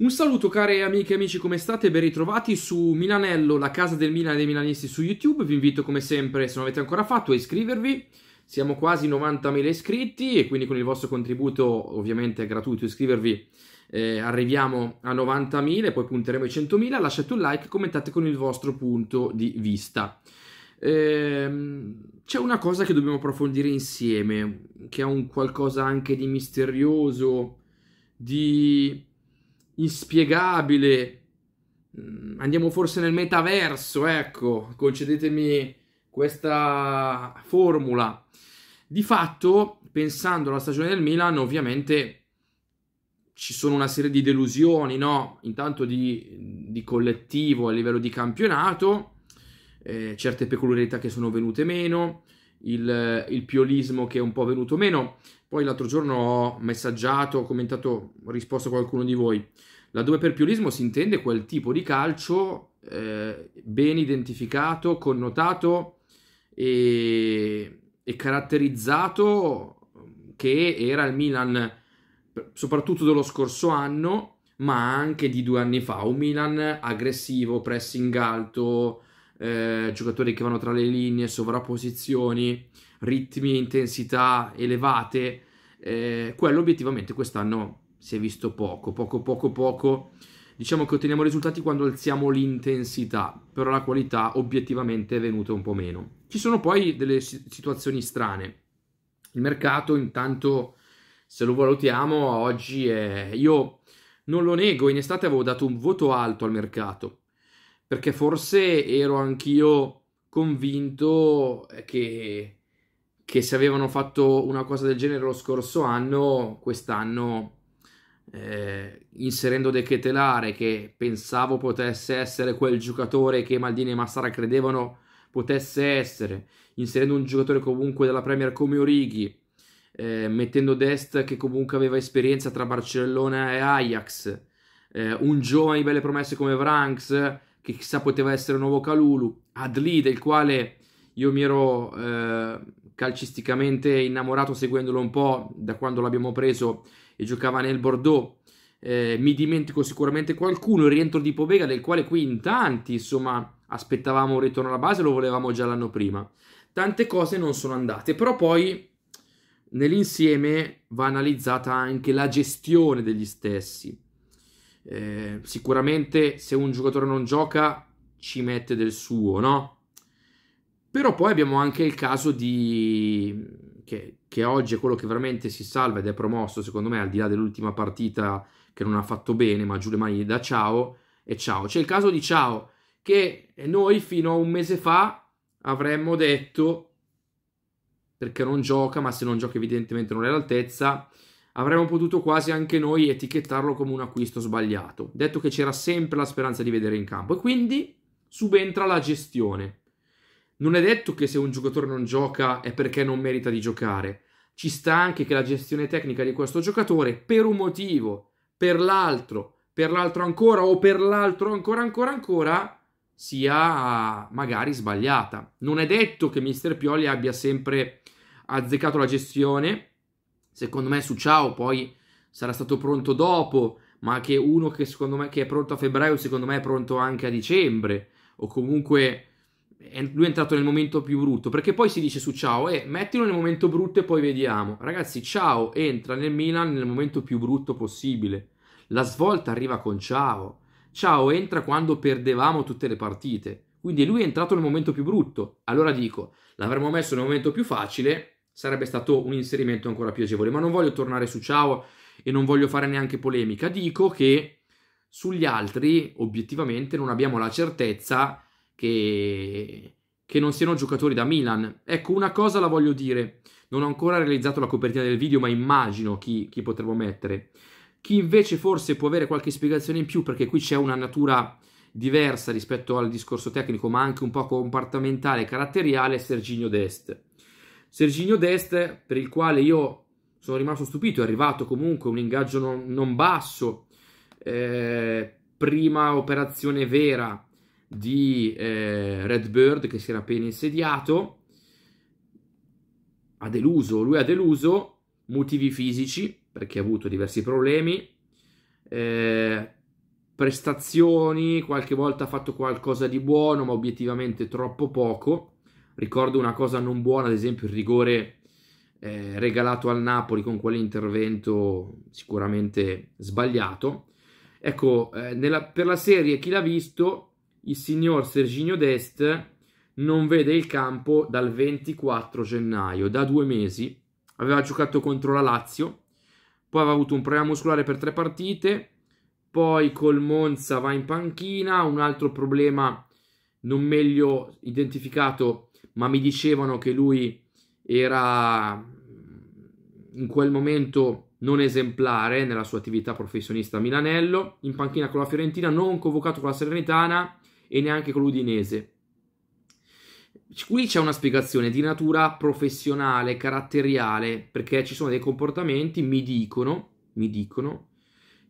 Un saluto cari amiche e amici, come state? Ben ritrovati su Milanello, la casa del Milan e dei milanisti su YouTube. Vi invito come sempre, se non avete ancora fatto, a iscrivervi. Siamo quasi 90.000 iscritti e quindi con il vostro contributo, ovviamente gratuito, iscrivervi, eh, arriviamo a 90.000, poi punteremo ai 100.000. Lasciate un like, e commentate con il vostro punto di vista. Ehm, c'è una cosa che dobbiamo approfondire insieme, che è un qualcosa anche di misterioso, di inspiegabile. Mm, andiamo forse nel metaverso, ecco, concedetemi questa formula. Di fatto, pensando alla stagione del Milan, ovviamente ci sono una serie di delusioni, no? Intanto di, di collettivo a livello di campionato, eh, certe peculiarità che sono venute meno, il, il piolismo che è un po' venuto meno, poi l'altro giorno ho messaggiato, ho commentato, ho risposto a qualcuno di voi. Laddove per piolismo si intende quel tipo di calcio eh, ben identificato, connotato e, e, caratterizzato che era il Milan soprattutto dello scorso anno, ma anche di due anni fa. Un Milan aggressivo, pressing alto, eh, giocatori che vanno tra le linee, sovrapposizioni ritmi e intensità elevate, eh, quello obiettivamente quest'anno si è visto poco, poco, poco, poco. Diciamo che otteniamo risultati quando alziamo l'intensità, però la qualità obiettivamente è venuta un po' meno. Ci sono poi delle situazioni strane. Il mercato, intanto, se lo valutiamo, oggi è... Io non lo nego, in estate avevo dato un voto alto al mercato, perché forse ero anch'io convinto eh, che che se avevano fatto una cosa del genere lo scorso anno, quest'anno eh, inserendo De Ketelare, che pensavo potesse essere quel giocatore che Maldini e Massara credevano potesse essere, inserendo un giocatore comunque della Premier come Orighi, eh, mettendo Dest che comunque aveva esperienza tra Barcellona e Ajax, eh, un giovane di belle promesse come Vranks che chissà poteva essere un nuovo Calulu, Adli del quale io mi ero eh, calcisticamente innamorato seguendolo un po' da quando l'abbiamo preso e giocava nel Bordeaux. Eh, mi dimentico sicuramente qualcuno, il rientro di Povega del quale qui in tanti insomma aspettavamo un ritorno alla base, lo volevamo già l'anno prima. Tante cose non sono andate, però poi nell'insieme va analizzata anche la gestione degli stessi. Eh, sicuramente se un giocatore non gioca ci mette del suo, no? Però poi abbiamo anche il caso di... Che, che oggi è quello che veramente si salva ed è promosso, secondo me, al di là dell'ultima partita che non ha fatto bene, ma giù le mani da Ciao e Ciao. C'è il caso di Ciao che noi fino a un mese fa avremmo detto perché non gioca, ma se non gioca evidentemente non è all'altezza, avremmo potuto quasi anche noi etichettarlo come un acquisto sbagliato, detto che c'era sempre la speranza di vedere in campo e quindi subentra la gestione. Non è detto che se un giocatore non gioca è perché non merita di giocare. Ci sta anche che la gestione tecnica di questo giocatore, per un motivo, per l'altro, per l'altro ancora o per l'altro ancora ancora ancora, sia magari sbagliata. Non è detto che Mister Pioli abbia sempre azzeccato la gestione. Secondo me su Ciao poi sarà stato pronto dopo, ma che uno che secondo me che è pronto a febbraio, secondo me è pronto anche a dicembre o comunque è, lui è entrato nel momento più brutto, perché poi si dice su Ciao, eh, mettilo nel momento brutto e poi vediamo. Ragazzi, Ciao entra nel Milan nel momento più brutto possibile. La svolta arriva con Ciao. Ciao entra quando perdevamo tutte le partite. Quindi lui è entrato nel momento più brutto. Allora dico, l'avremmo messo nel momento più facile, sarebbe stato un inserimento ancora più agevole. Ma non voglio tornare su Ciao e non voglio fare neanche polemica. Dico che sugli altri, obiettivamente, non abbiamo la certezza che, che non siano giocatori da Milan. Ecco, una cosa la voglio dire. Non ho ancora realizzato la copertina del video, ma immagino chi, chi potremmo mettere. Chi invece forse può avere qualche spiegazione in più, perché qui c'è una natura diversa rispetto al discorso tecnico, ma anche un po' compartamentale e caratteriale, è Serginio Dest. Serginio Dest, per il quale io sono rimasto stupito, è arrivato comunque un ingaggio non, non basso, eh, prima operazione vera, di eh, Red che si era appena insediato. Ha deluso, lui ha deluso, motivi fisici, perché ha avuto diversi problemi, eh, prestazioni, qualche volta ha fatto qualcosa di buono, ma obiettivamente troppo poco. Ricordo una cosa non buona, ad esempio il rigore eh, regalato al Napoli con quell'intervento sicuramente sbagliato. Ecco, eh, nella, per la serie chi l'ha visto il signor Serginio Dest non vede il campo dal 24 gennaio, da due mesi. Aveva giocato contro la Lazio, poi aveva avuto un problema muscolare per tre partite, poi col Monza va in panchina, un altro problema non meglio identificato, ma mi dicevano che lui era in quel momento non esemplare nella sua attività professionista a Milanello, in panchina con la Fiorentina, non convocato con la Serenitana e neanche con l'Udinese. Qui c'è una spiegazione di natura professionale, caratteriale, perché ci sono dei comportamenti, mi dicono, mi dicono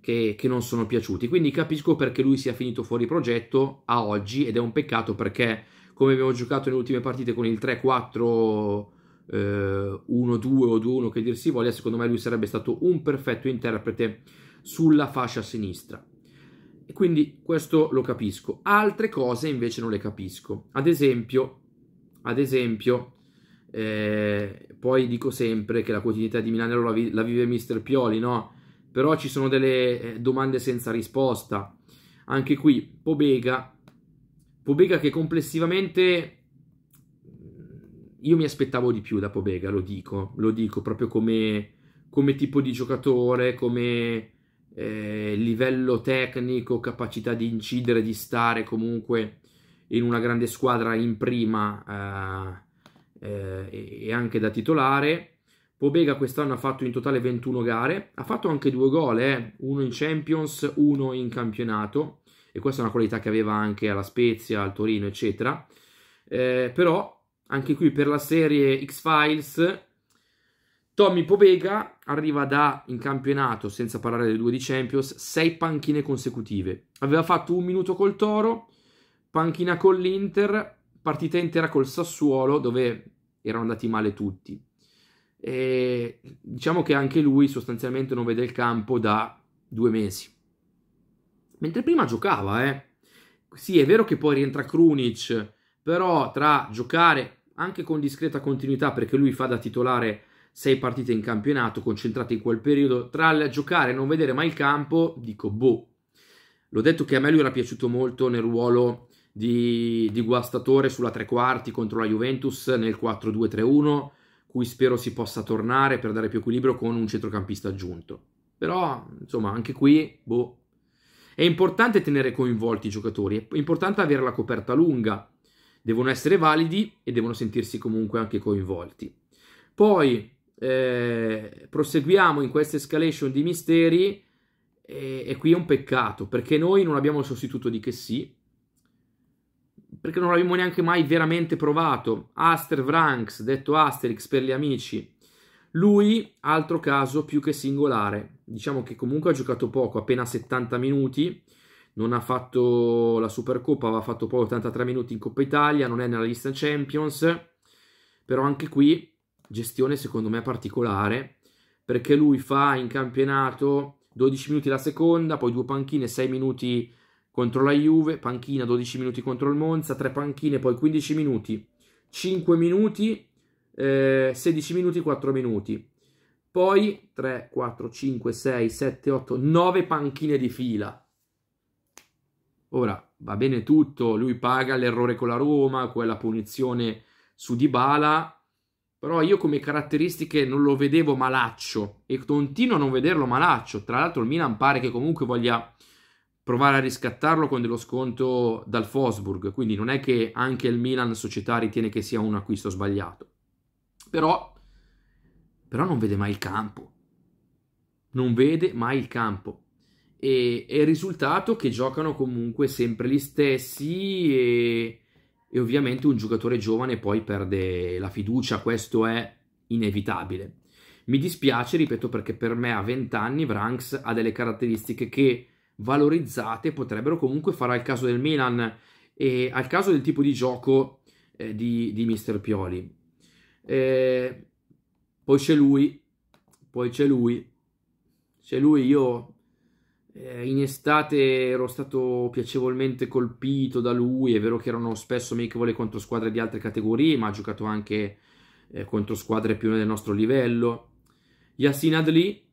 che, che non sono piaciuti. Quindi capisco perché lui sia finito fuori progetto a oggi ed è un peccato perché come abbiamo giocato nelle ultime partite con il 3-4... Eh, 1-2 o 2-1 che dir si voglia, secondo me lui sarebbe stato un perfetto interprete sulla fascia sinistra. E quindi questo lo capisco. Altre cose invece non le capisco. Ad esempio, ad esempio eh, poi dico sempre che la quotidianità di Milano la, vi- la vive Mister Pioli, no? Però ci sono delle eh, domande senza risposta. Anche qui, Pobega, Pobega che complessivamente mm, io mi aspettavo di più da Pobega, lo dico, lo dico proprio come, come tipo di giocatore, come eh, livello tecnico, capacità di incidere, di stare comunque in una grande squadra in prima eh, eh e anche da titolare. Pobega quest'anno ha fatto in totale 21 gare, ha fatto anche due gol, eh? uno in Champions, uno in campionato, e questa è una qualità che aveva anche alla Spezia, al Torino, eccetera. Eh, però, anche qui per la serie X-Files, Tommy Pobega arriva da, in campionato, senza parlare delle due di Champions, sei panchine consecutive. Aveva fatto un minuto col Toro, panchina con l'Inter, partita intera col Sassuolo, dove erano andati male tutti. E diciamo che anche lui sostanzialmente non vede il campo da due mesi. Mentre prima giocava, eh. Sì, è vero che poi rientra Krunic, però tra giocare anche con discreta continuità, perché lui fa da titolare sei partite in campionato concentrate in quel periodo, tra il giocare e non vedere mai il campo, dico boh. L'ho detto che a me lui era piaciuto molto nel ruolo di, di guastatore sulla tre quarti contro la Juventus nel 4-2-3-1, cui spero si possa tornare per dare più equilibrio con un centrocampista aggiunto. Però, insomma, anche qui, boh. È importante tenere coinvolti i giocatori, è importante avere la coperta lunga, devono essere validi e devono sentirsi comunque anche coinvolti. Poi eh, proseguiamo in questa escalation di misteri e, e, qui è un peccato perché noi non abbiamo il sostituto di che sì perché non l'abbiamo neanche mai veramente provato Aster Vranks, detto Asterix per gli amici lui, altro caso più che singolare diciamo che comunque ha giocato poco, appena 70 minuti non ha fatto la Supercoppa, aveva fatto poi 83 minuti in Coppa Italia, non è nella lista Champions però anche qui gestione secondo me particolare perché lui fa in campionato 12 minuti la seconda, poi due panchine, 6 minuti contro la Juve, panchina 12 minuti contro il Monza, 3 panchine, poi 15 minuti, 5 minuti, eh, 16 minuti, 4 minuti. Poi 3, 4, 5, 6, 7, 8, 9 panchine di fila. Ora, va bene tutto, lui paga l'errore con la Roma, quella punizione su Dybala, però io come caratteristiche non lo vedevo malaccio e continuo a non vederlo malaccio. Tra l'altro il Milan pare che comunque voglia provare a riscattarlo con dello sconto dal Fosburg, quindi non è che anche il Milan società ritiene che sia un acquisto sbagliato. Però, però non vede mai il campo. Non vede mai il campo. E, e il risultato che giocano comunque sempre gli stessi e e ovviamente un giocatore giovane poi perde la fiducia, questo è inevitabile. Mi dispiace, ripeto, perché per me a 20 anni Vranks ha delle caratteristiche che valorizzate potrebbero comunque fare al caso del Milan e al caso del tipo di gioco eh, di, di Mister Pioli. Eh, poi c'è lui, poi c'è lui, c'è lui, io eh, in estate ero stato piacevolmente colpito da lui, è vero che erano spesso amichevole contro squadre di altre categorie, ma ha giocato anche eh, contro squadre più del nostro livello. Yassin Adli,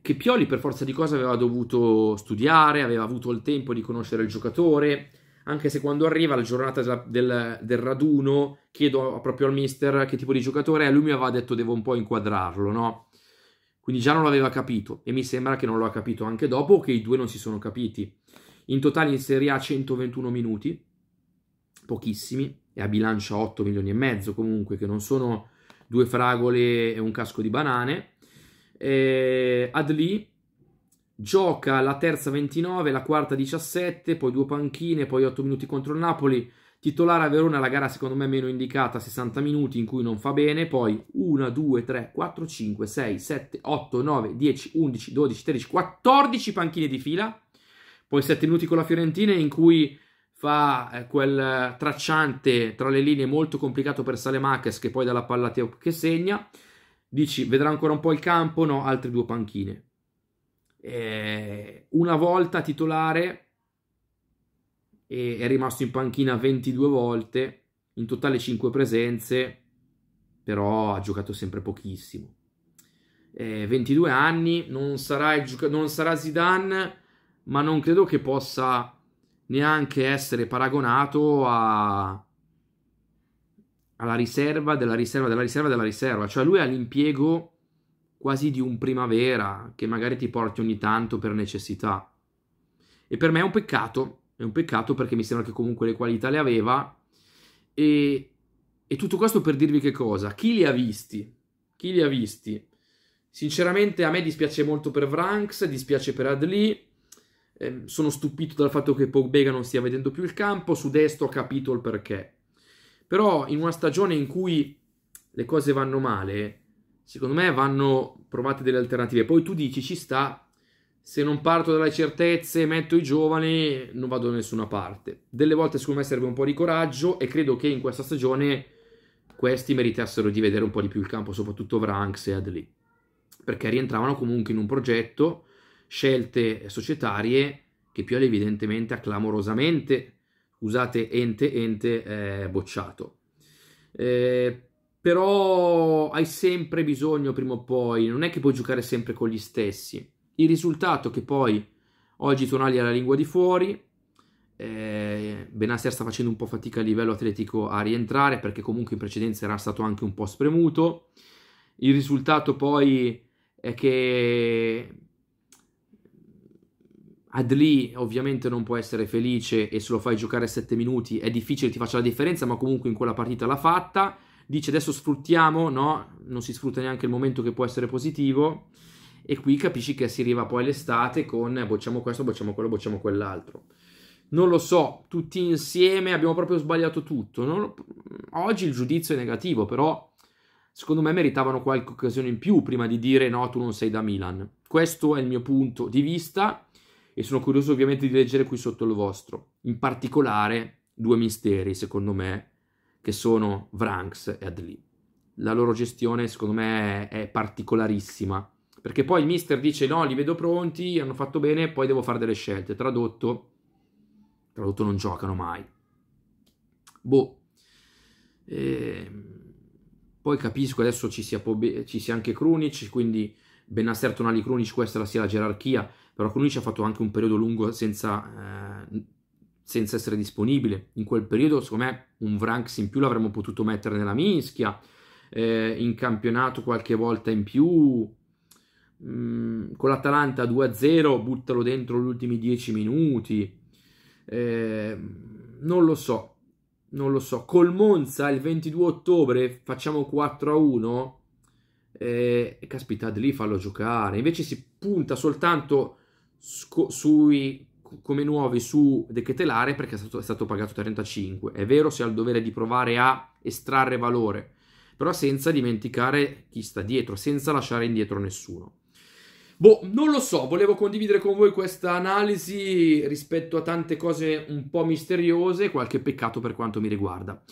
che Pioli per forza di cose aveva dovuto studiare, aveva avuto il tempo di conoscere il giocatore, anche se quando arriva la giornata della, del, del, raduno chiedo proprio al mister che tipo di giocatore è, lui mi aveva detto devo un po' inquadrarlo, no? Quindi già non l'aveva capito e mi sembra che non lo ha capito anche dopo che i due non si sono capiti. In totale in Serie A 121 minuti, pochissimi, e a bilancia 8 milioni e mezzo comunque, che non sono due fragole e un casco di banane. Eh, Adli gioca la terza 29, la quarta 17, poi due panchine, poi 8 minuti contro il Napoli. Titolare a Verona la gara secondo me meno indicata, 60 minuti in cui non fa bene, poi 1, 2, 3, 4, 5, 6, 7, 8, 9, 10, 11, 12, 13, 14 panchine di fila, poi 7 minuti con la Fiorentina in cui fa eh, quel tracciante tra le linee molto complicato per Salemacches che poi dalla palla che segna, dici vedrà ancora un po' il campo, no, altre due panchine eh, una volta titolare e è rimasto in panchina 22 volte, in totale 5 presenze, però ha giocato sempre pochissimo. Eh, 22 anni, non sarà, gioca- non sarà Zidane, ma non credo che possa neanche essere paragonato a... alla riserva della riserva della riserva della riserva, cioè lui ha l'impiego quasi di un primavera che magari ti porti ogni tanto per necessità. E per me è un peccato, è un peccato perché mi sembra che comunque le qualità le aveva. E, e tutto questo per dirvi che cosa? Chi li ha visti? Chi li ha visti? Sinceramente a me dispiace molto per Vranks, dispiace per Adli. Eh, sono stupito dal fatto che Pogbega non stia vedendo più il campo. Su destro ho capito il perché. Però in una stagione in cui le cose vanno male, secondo me vanno provate delle alternative. Poi tu dici ci sta, se non parto dalle certezze, metto i giovani, non vado da nessuna parte. Delle volte secondo me serve un po' di coraggio e credo che in questa stagione questi meritassero di vedere un po' di più il campo, soprattutto Vranks e Adli, perché rientravano comunque in un progetto, scelte societarie che più evidentemente ha clamorosamente, scusate, ente, ente, eh, bocciato. Eh, però hai sempre bisogno prima o poi, non è che puoi giocare sempre con gli stessi. Il risultato che poi oggi Tonali ha la lingua di fuori, eh, Benasser sta facendo un po' fatica a livello atletico a rientrare perché comunque in precedenza era stato anche un po' spremuto. Il risultato poi è che Adli ovviamente non può essere felice e se lo fai giocare 7 minuti è difficile, ti faccia la differenza, ma comunque in quella partita l'ha fatta dice adesso sfruttiamo, no? Non si sfrutta neanche il momento che può essere positivo e qui capisci che si arriva poi l'estate con eh, bocciamo questo, bocciamo quello, bocciamo quell'altro. Non lo so, tutti insieme abbiamo proprio sbagliato tutto. Lo... Oggi il giudizio è negativo, però secondo me meritavano qualche occasione in più prima di dire no, tu non sei da Milan. Questo è il mio punto di vista e sono curioso ovviamente di leggere qui sotto il vostro. In particolare due misteri, secondo me, che sono Vranks e Adli. La loro gestione, secondo me, è particolarissima. Perché poi il mister dice: No, li vedo pronti, hanno fatto bene, poi devo fare delle scelte. Tradotto, tradotto non giocano mai. Boh. E... Ehm, poi capisco adesso ci sia, Pobe... ci sia anche Krunic, quindi Benasser Tonali Krunic, questa sia la gerarchia, però Krunic ha fatto anche un periodo lungo senza eh, senza essere disponibile. In quel periodo, secondo me, un Vranks in più l'avremmo potuto mettere nella mischia, eh, in campionato qualche volta in più. Mm, con l'Atalanta 2-0, buttalo dentro gli ultimi 10 minuti. Eh, non lo so, non lo so. Col Monza il 22 ottobre facciamo 4-1. Eh, caspita, lì fallo giocare. Invece si punta soltanto sco- sui come nuovi su De Ketelare perché è stato, è stato pagato 35. È vero, si ha il dovere di provare a estrarre valore, però senza dimenticare chi sta dietro, senza lasciare indietro nessuno. Boh, non lo so, volevo condividere con voi questa analisi rispetto a tante cose un po' misteriose, qualche peccato per quanto mi riguarda.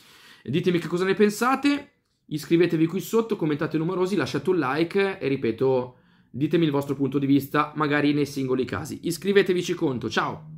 Ditemi che cosa ne pensate, iscrivetevi qui sotto, commentate numerosi, lasciate un like e ripeto, Ditemi il vostro punto di vista, magari nei singoli casi. Iscrivetevi conto, ciao!